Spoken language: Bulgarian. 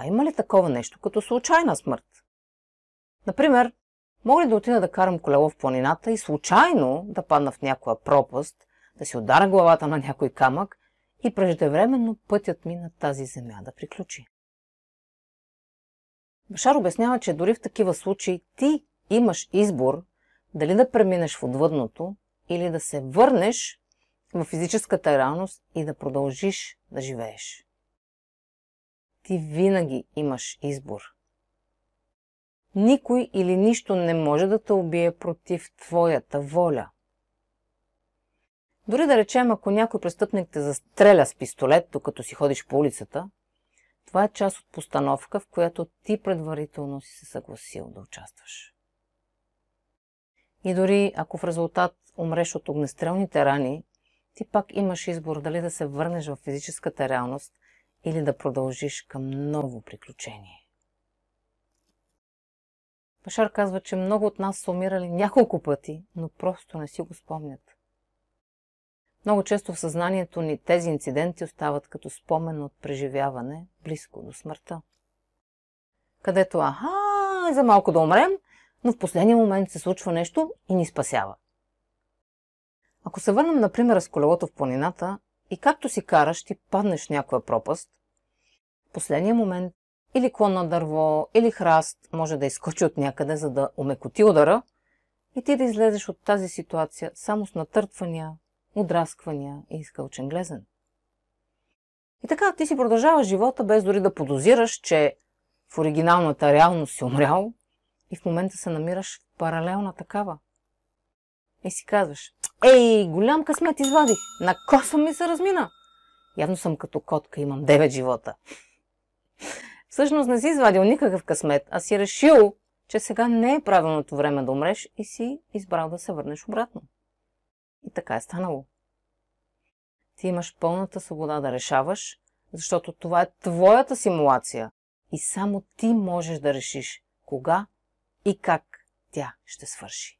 А има ли такова нещо като случайна смърт? Например, мога ли да отида да карам колело в планината и случайно да падна в някоя пропаст, да си удара главата на някой камък и преждевременно пътят ми на тази земя да приключи? Башар обяснява, че дори в такива случаи ти имаш избор дали да преминеш в отвъдното или да се върнеш в физическата реалност и да продължиш да живееш. Ти винаги имаш избор. Никой или нищо не може да те убие против твоята воля. Дори да речем, ако някой престъпник те застреля с пистолет, докато си ходиш по улицата, това е част от постановка, в която ти предварително си се съгласил да участваш. И дори ако в резултат умреш от огнестрелните рани, ти пак имаш избор дали да се върнеш в физическата реалност или да продължиш към ново приключение. Башар казва, че много от нас са умирали няколко пъти, но просто не си го спомнят. Много често в съзнанието ни тези инциденти остават като спомен от преживяване, близко до смъртта. Където, аха, за малко да умрем, но в последния момент се случва нещо и ни спасява. Ако се върнем, например, с колелото в планината, и както си караш, ти паднеш някоя пропаст. В последния момент или клон на дърво, или храст може да изкочи от някъде, за да омекоти удара и ти да излезеш от тази ситуация само с натъртвания, удрасквания и изкълчен глезен. И така, ти си продължаваш живота без дори да подозираш, че в оригиналната реалност си умрял и в момента се намираш в паралелна такава. И е, си казваш, ей, голям късмет извадих, на коса ми се размина. Явно съм като котка, имам 9 живота. Всъщност не си извадил никакъв късмет, а си решил, че сега не е правилното време да умреш и си избрал да се върнеш обратно. И така е станало. Ти имаш пълната свобода да решаваш, защото това е твоята симулация и само ти можеш да решиш кога и как тя ще свърши.